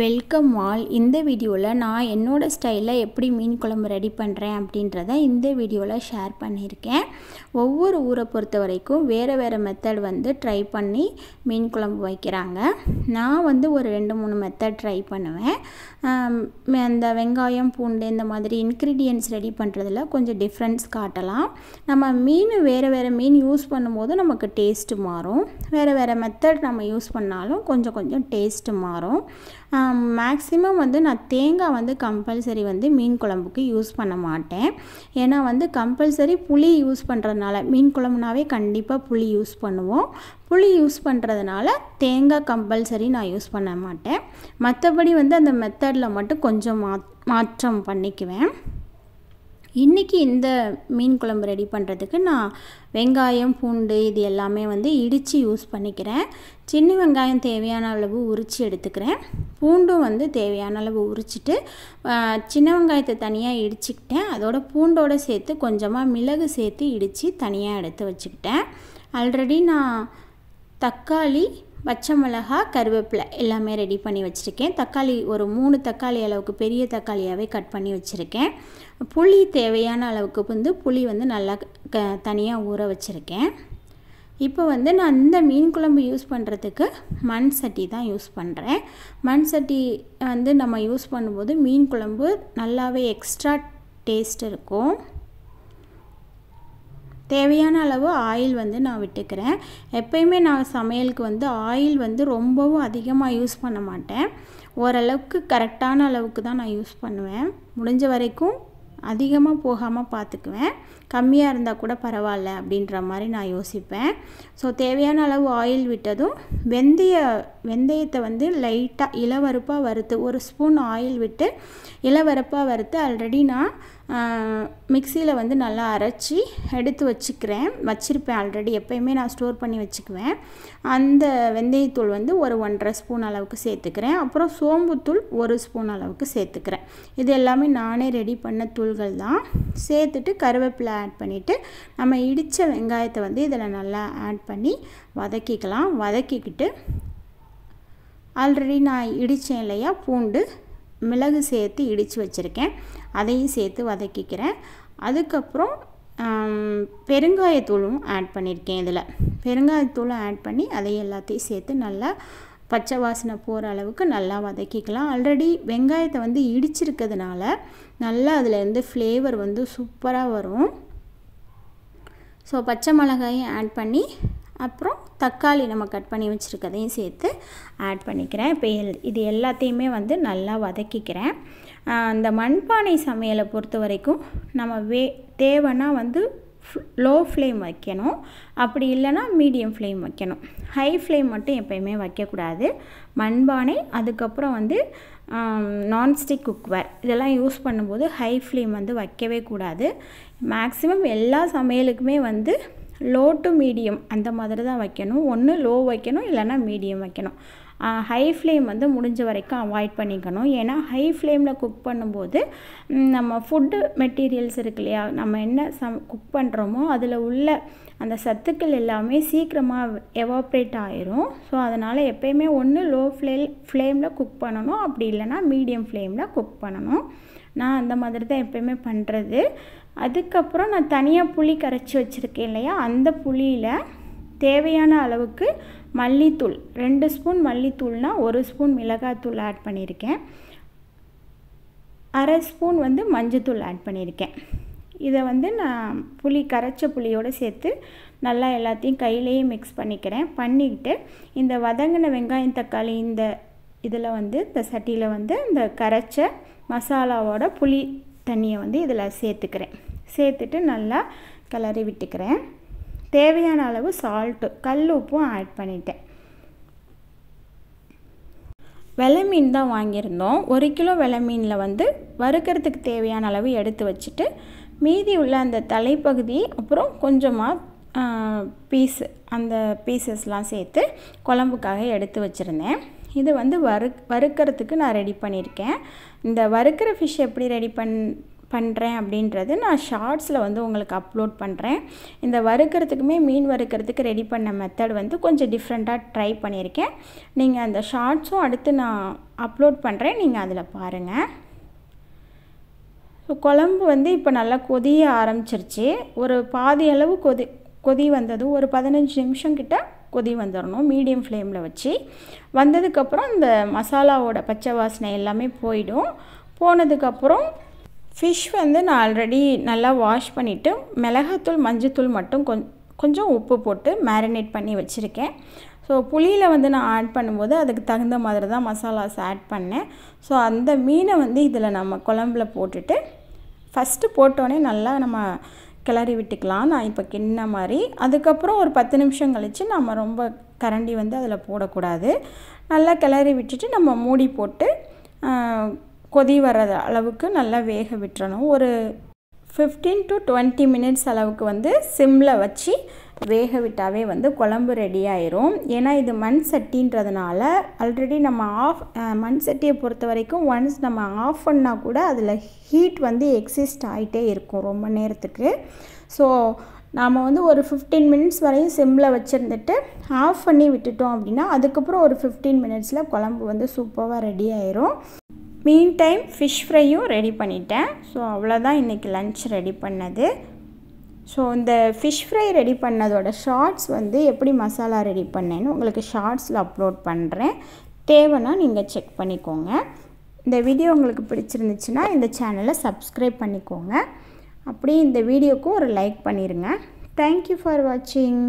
welcome all இந்த வீடியோவில் நான் என்னோடய ஸ்டைலில் எப்படி மீன் குழம்பு ரெடி பண்ணுறேன் அப்படின்றத இந்த வீடியோவில் ஷேர் பண்ணியிருக்கேன் ஒவ்வொரு ஊரை பொறுத்த வரைக்கும் வேறு வேறு மெத்தட் வந்து ட்ரை பண்ணி மீன் குழம்பு வைக்கிறாங்க நான் வந்து ஒரு ரெண்டு மூணு மெத்தட் ட்ரை பண்ணுவேன் அந்த வெங்காயம் பூண்டு இந்த மாதிரி இன்க்ரீடியன்ஸ் ரெடி பண்ணுறதுல கொஞ்சம் டிஃப்ரென்ஸ் காட்டலாம் நம்ம மீன் வேறு வேறு மீன் யூஸ் பண்ணும்போது நமக்கு டேஸ்ட்டு மாறும் வேறு வேறு மெத்தட் நம்ம யூஸ் பண்ணாலும் கொஞ்சம் கொஞ்சம் டேஸ்ட்டு மாறும் மேக்ஸிமம் வந்து நான் தேங்காய் வந்து கம்பல்சரி வந்து மீன் குழம்புக்கு யூஸ் பண்ண மாட்டேன் ஏன்னா வந்து கம்பல்சரி புளி யூஸ் பண்ணுறதுனால மீன் குழம்புனாவே கண்டிப்பாக புளி யூஸ் பண்ணுவோம் புளி யூஸ் பண்ணுறதுனால தேங்காய் கம்பல்சரி நான் யூஸ் பண்ண மாட்டேன் மற்றபடி வந்து அந்த மெத்தடில் மட்டும் கொஞ்சம் மா மாற்றம் பண்ணிக்குவேன் இன்றைக்கி இந்த மீன் குழம்பு ரெடி பண்ணுறதுக்கு நான் வெங்காயம் பூண்டு இது எல்லாமே வந்து இடித்து யூஸ் பண்ணிக்கிறேன் சின்ன வெங்காயம் தேவையான அளவு உரித்து எடுத்துக்கிறேன் பூண்டும் வந்து தேவையான அளவு உரிச்சிட்டு சின்ன வெங்காயத்தை தனியாக இடிச்சுக்கிட்டேன் அதோட பூண்டோடு சேர்த்து கொஞ்சமாக மிளகு சேர்த்து இடித்து தனியாக எடுத்து வச்சுக்கிட்டேன் ஆல்ரெடி நான் தக்காளி பச்சை மிளகா கருவேப்பிலை எல்லாமே ரெடி பண்ணி வச்சுருக்கேன் தக்காளி ஒரு மூணு தக்காளி அளவுக்கு பெரிய தக்காளியாகவே கட் பண்ணி வச்சுருக்கேன் புளி தேவையான அளவுக்கு வந்து புளி வந்து நல்லா க தனியாக ஊற வச்சுருக்கேன் இப்போ வந்து நான் இந்த மீன் குழம்பு யூஸ் பண்ணுறதுக்கு மண் சட்டி தான் யூஸ் பண்ணுறேன் மண் சட்டி வந்து நம்ம யூஸ் பண்ணும்போது மீன் குழம்பு நல்லாவே எக்ஸ்ட்ரா டேஸ்ட் இருக்கும் தேவையான அளவு ஆயில் வந்து நான் விட்டுக்கிறேன் எப்பயுமே நான் சமையலுக்கு வந்து ஆயில் வந்து ரொம்பவும் அதிகமாக யூஸ் பண்ண மாட்டேன் ஓரளவுக்கு கரெக்டான அளவுக்கு தான் நான் யூஸ் பண்ணுவேன் முடிஞ்ச வரைக்கும் அதிகமாக போகாமல் பார்த்துக்குவேன் கம்மியாக இருந்தால் கூட பரவாயில்ல அப்படின்ற மாதிரி நான் யோசிப்பேன் ஸோ தேவையான அளவு ஆயில் விட்டதும் வெந்தய வெந்தயத்தை வந்து லைட்டாக இளவருப்பாக வறுத்து ஒரு ஸ்பூன் ஆயில் விட்டு இளவருப்பாக வறுத்து ஆல்ரெடி நான் மிக்சியில் வந்து நல்லா அரைச்சி எடுத்து வச்சுக்கிறேன் வச்சுருப்பேன் ஆல்ரெடி எப்போயுமே நான் ஸ்டோர் பண்ணி வச்சுக்குவேன் அந்த வெந்தயத்தூள் வந்து ஒரு ஒன்றரை ஸ்பூன் அளவுக்கு சேர்த்துக்கிறேன் அப்புறம் சோம்புத்தூள் ஒரு ஸ்பூன் அளவுக்கு சேர்த்துக்கிறேன் இது எல்லாமே நானே ரெடி பண்ண தூள்கள் தான் சேர்த்துட்டு கருவேப்பிலை ஆட் பண்ணிவிட்டு நம்ம இடித்த வெங்காயத்தை வந்து இதில் நல்லா ஆட் பண்ணி வதக்கிக்கலாம் வதக்கிக்கிட்டு ஆல்ரெடி நான் இடித்தேன் இல்லையா பூண்டு மிளகு சேர்த்து இடித்து வச்சுருக்கேன் அதையும் சேர்த்து வதக்கிக்கிறேன் அதுக்கப்புறம் பெருங்காயத்தூளும் ஆட் பண்ணியிருக்கேன் இதில் பெருங்காயத்தூளும் ஆட் பண்ணி அதை எல்லாத்தையும் சேர்த்து நல்லா பச்சை வாசனை போகிற அளவுக்கு நல்லா வதக்கிக்கலாம் ஆல்ரெடி வெங்காயத்தை வந்து இடிச்சிருக்கிறதுனால நல்லா இருந்து ஃப்ளேவர் வந்து சூப்பராக வரும் ஸோ பச்சை மிளகாயும் ஆட் பண்ணி அப்புறம் தக்காளி நம்ம கட் பண்ணி வச்சுருக்கதையும் சேர்த்து ஆட் பண்ணிக்கிறேன் இப்போ எல் இது எல்லாத்தையுமே வந்து நல்லா வதக்கிக்கிறேன் அந்த மண்பானை சமையலை பொறுத்த வரைக்கும் நம்ம வே தேவைன்னா வந்து லோ ஃப்ளேம் வைக்கணும் அப்படி இல்லைன்னா மீடியம் ஃப்ளேம் வைக்கணும் ஹை ஃப்ளேம் மட்டும் எப்போயுமே வைக்கக்கூடாது மண்பானை அதுக்கப்புறம் வந்து நான்ஸ்டிக் குக்வேர் இதெல்லாம் யூஸ் பண்ணும்போது ஹை ஃப்ளேம் வந்து வைக்கவே கூடாது மேக்ஸிமம் எல்லா சமையலுக்குமே வந்து லோ டு மீடியம் அந்த மாதிரி தான் வைக்கணும் ஒன்று லோ வைக்கணும் இல்லைன்னா மீடியம் வைக்கணும் ஹை ஃப்ளேம் வந்து முடிஞ்ச வரைக்கும் அவாய்ட் பண்ணிக்கணும் ஏன்னா ஹை ஃப்ளேமில் குக் பண்ணும்போது நம்ம ஃபுட்டு மெட்டீரியல்ஸ் இருக்கு இல்லையா நம்ம என்ன சம் குக் பண்ணுறோமோ அதில் உள்ள அந்த சத்துக்கள் எல்லாமே சீக்கிரமாக எவாப்ரேட் ஆயிரும் ஸோ அதனால் எப்பயுமே ஒன்று லோ ஃப்ளே ஃப்ளேமில் குக் பண்ணணும் அப்படி இல்லைனா மீடியம் ஃப்ளேமில் குக் பண்ணணும் நான் அந்த மாதிரி தான் எப்பயுமே பண்ணுறது அதுக்கப்புறம் நான் தனியாக புளி கரைச்சி வச்சுருக்கேன் இல்லையா அந்த புளியில் தேவையான அளவுக்கு மல்லித்தூள் ரெண்டு ஸ்பூன் மல்லித்தூள்னால் ஒரு ஸ்பூன் மிளகாத்தூள் ஆட் பண்ணியிருக்கேன் அரை ஸ்பூன் வந்து மஞ்சத்தூள் ஆட் பண்ணியிருக்கேன் இதை வந்து நான் புளி கரைச்ச புளியோடு சேர்த்து நல்லா எல்லாத்தையும் கையிலேயே மிக்ஸ் பண்ணிக்கிறேன் பண்ணிக்கிட்டு இந்த வதங்கின வெங்காயம் தக்காளி இந்த இதில் வந்து இந்த சட்டியில் வந்து இந்த கரைச்ச மசாலாவோட புளி தண்ணியை வந்து இதில் சேர்த்துக்கிறேன் சேர்த்துட்டு நல்லா கிளறி விட்டுக்கிறேன் தேவையான அளவு சால்ட்டு கல் உப்பும் ஆட் பண்ணிட்டேன் வெள்ளை மீன் தான் வாங்கியிருந்தோம் ஒரு கிலோ வெள்ளை மீனில் வந்து வறுக்கிறதுக்கு தேவையான அளவு எடுத்து வச்சுட்டு மீதி உள்ள அந்த தலைப்பகுதி அப்புறம் கொஞ்சமாக பீஸ் அந்த பீசஸ்லாம் சேர்த்து குழம்புக்காக எடுத்து வச்சுருந்தேன் இது வந்து வறு வறுக்கிறதுக்கு நான் ரெடி பண்ணியிருக்கேன் இந்த வறுக்கிற ஃபிஷ் எப்படி ரெடி பண் பண்ணுறேன் அப்படின்றது நான் ஷார்ட்ஸில் வந்து உங்களுக்கு அப்லோட் பண்ணுறேன் இந்த வறுக்கிறதுக்குமே மீன் வறுக்கிறதுக்கு ரெடி பண்ண மெத்தட் வந்து கொஞ்சம் டிஃப்ரெண்ட்டாக ட்ரை பண்ணியிருக்கேன் நீங்கள் அந்த ஷார்ட்ஸும் அடுத்து நான் அப்லோட் பண்ணுறேன் நீங்கள் அதில் பாருங்கள் ஸோ குழம்பு வந்து இப்போ நல்லா கொதிய ஆரம்பிச்சிருச்சு ஒரு பாதி அளவு கொதி கொதி வந்ததும் ஒரு பதினஞ்சு நிமிஷம் கிட்ட கொதி வந்துடணும் மீடியம் ஃப்ளேமில் வச்சு வந்ததுக்கப்புறம் இந்த மசாலாவோட பச்சை வாசனை எல்லாமே போயிடும் போனதுக்கப்புறம் ஃபிஷ் வந்து நான் ஆல்ரெடி நல்லா வாஷ் பண்ணிவிட்டு மிளகாத்தூள் மஞ்சத்தூள் மட்டும் கொஞ்சம் உப்பு போட்டு மேரினேட் பண்ணி வச்சுருக்கேன் ஸோ புளியில் வந்து நான் ஆட் பண்ணும்போது அதுக்கு தகுந்த மாதிரி தான் மசாலாஸ் ஆட் பண்ணேன் ஸோ அந்த மீனை வந்து இதில் நம்ம குழம்புல போட்டுட்டு ஃபஸ்ட்டு போட்டோடனே நல்லா நம்ம கிளறி விட்டுக்கலாம் நான் இப்போ கிண்ண மாதிரி அதுக்கப்புறம் ஒரு பத்து நிமிஷம் கழித்து நம்ம ரொம்ப கரண்டி வந்து அதில் போடக்கூடாது நல்லா கிளறி விட்டுட்டு நம்ம மூடி போட்டு கொதி வர அளவுக்கு நல்லா வேக விட்டுறணும் ஒரு ஃபிஃப்டீன் டு டுவெண்ட்டி மினிட்ஸ் அளவுக்கு வந்து சிம்மில் வச்சு வேக விட்டாவே வந்து குழம்பு ரெடி ஆயிரும் ஏன்னா இது மண் சட்டின்றதுனால ஆல்ரெடி நம்ம ஆஃப் மண் சட்டியை பொறுத்த வரைக்கும் ஒன்ஸ் நம்ம ஆஃப் பண்ணால் கூட அதில் ஹீட் வந்து எக்ஸிஸ்ட் ஆகிட்டே இருக்கும் ரொம்ப நேரத்துக்கு ஸோ நாம் வந்து ஒரு ஃபிஃப்டீன் மினிட்ஸ் வரையும் சிம்மில் வச்சுருந்துட்டு ஆஃப் பண்ணி விட்டுட்டோம் அப்படின்னா அதுக்கப்புறம் ஒரு ஃபிஃப்டீன் மினிட்ஸில் குழம்பு வந்து சூப்பராக ரெடி ஆயிரும் மீன் டைம் ஃபிஷ் ஃப்ரையும் ரெடி பண்ணிட்டேன் ஸோ அவ்வளோதான் இன்றைக்கி லன்ச் ரெடி பண்ணது ஸோ இந்த ஃபிஷ் ஃப்ரை ரெடி பண்ணதோட ஷார்ட்ஸ் வந்து எப்படி மசாலா ரெடி பண்ணேன்னு உங்களுக்கு ஷார்ட்ஸில் அப்லோட் பண்ணுறேன் தேவைன்னா நீங்கள் செக் பண்ணிக்கோங்க இந்த வீடியோ உங்களுக்கு பிடிச்சிருந்துச்சுன்னா இந்த சேனலை சப்ஸ்கிரைப் பண்ணிக்கோங்க அப்படியே இந்த வீடியோக்கும் ஒரு லைக் பண்ணிடுங்க தேங்க்யூ ஃபார் வாட்சிங்